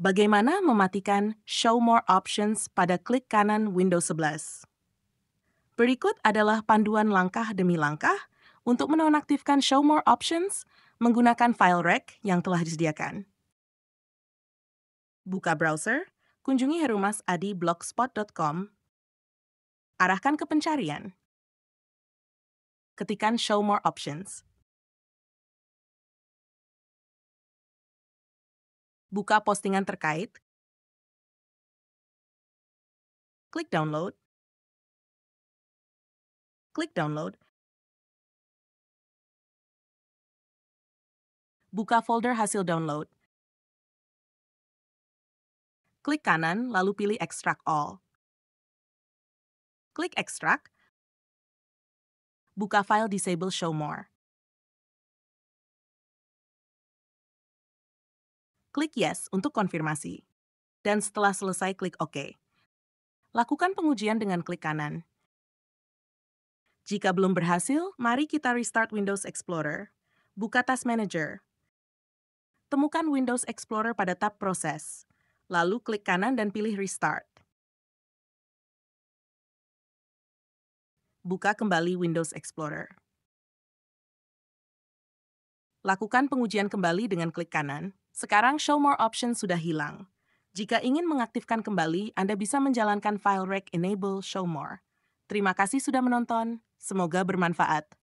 Bagaimana mematikan Show More Options pada klik kanan Windows 11? Berikut adalah panduan langkah demi langkah untuk menonaktifkan Show More Options menggunakan file rec yang telah disediakan. Buka browser, kunjungi herumasadi.blogspot.com, arahkan ke pencarian, ketikan Show More Options. buka postingan terkait, klik download, klik download, buka folder hasil download. Klik kanan, lalu pilih Extract All. Klik Extract, buka file Disable Show More. klik Yes untuk konfirmasi. Dan setelah selesai, klik OK. Lakukan pengujian dengan klik kanan. Jika belum berhasil, mari kita restart Windows Explorer. Buka Task Manager. Temukan Windows Explorer pada tab Proses. Lalu klik kanan dan pilih Restart. Buka kembali Windows Explorer. Lakukan pengujian kembali dengan klik kanan. Sekarang Show More Option sudah hilang. Jika ingin mengaktifkan kembali, Anda bisa menjalankan file rec enable Show More. Terima kasih sudah menonton. Semoga bermanfaat.